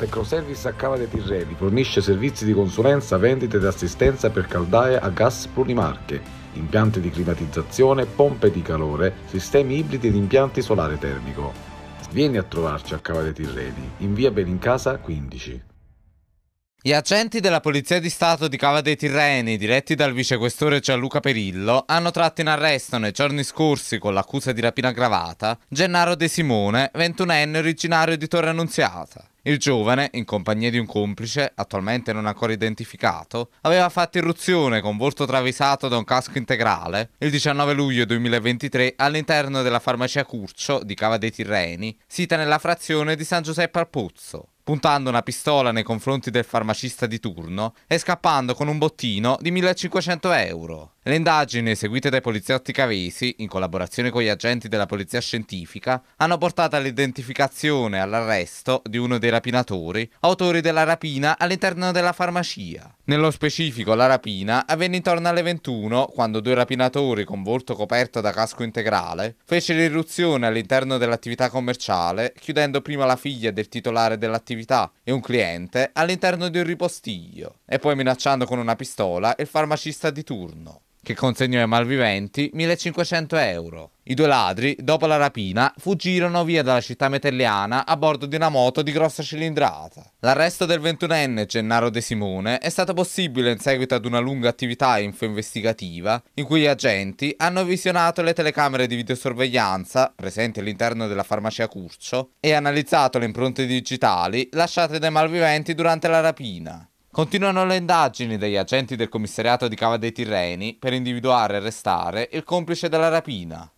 Tecnoservice a Cava dei Tirreni fornisce servizi di consulenza, vendita ed assistenza per caldaie a gas plurimarche, impianti di climatizzazione, pompe di calore, sistemi ibridi ed impianti solare termico. Vieni a trovarci a Cava dei Tirreni, in via Benincasa 15. Gli agenti della Polizia di Stato di Cava dei Tirreni, diretti dal vicequestore Gianluca Perillo, hanno tratto in arresto nei giorni scorsi con l'accusa di rapina aggravata Gennaro De Simone, 21enne originario di Torre Annunziata. Il giovane, in compagnia di un complice, attualmente non ancora identificato, aveva fatto irruzione con volto travisato da un casco integrale il 19 luglio 2023 all'interno della farmacia Curcio di Cava dei Tirreni, sita nella frazione di San Giuseppe al Pozzo puntando una pistola nei confronti del farmacista di turno e scappando con un bottino di 1500 euro. Le indagini eseguite dai poliziotti cavesi, in collaborazione con gli agenti della polizia scientifica, hanno portato all'identificazione e all'arresto di uno dei rapinatori, autori della rapina all'interno della farmacia. Nello specifico la rapina avvenne intorno alle 21 quando due rapinatori con volto coperto da casco integrale fecero irruzione all'interno dell'attività commerciale chiudendo prima la figlia del titolare dell'attività e un cliente all'interno di un ripostiglio e poi minacciando con una pistola il farmacista di turno che consegnò ai malviventi 1500 euro. I due ladri, dopo la rapina, fuggirono via dalla città metelliana a bordo di una moto di grossa cilindrata. L'arresto del 21enne Gennaro De Simone è stato possibile in seguito ad una lunga attività info-investigativa in cui gli agenti hanno visionato le telecamere di videosorveglianza presenti all'interno della farmacia Curcio e analizzato le impronte digitali lasciate dai malviventi durante la rapina. Continuano le indagini degli agenti del commissariato di Cava dei Tirreni per individuare e arrestare il complice della rapina.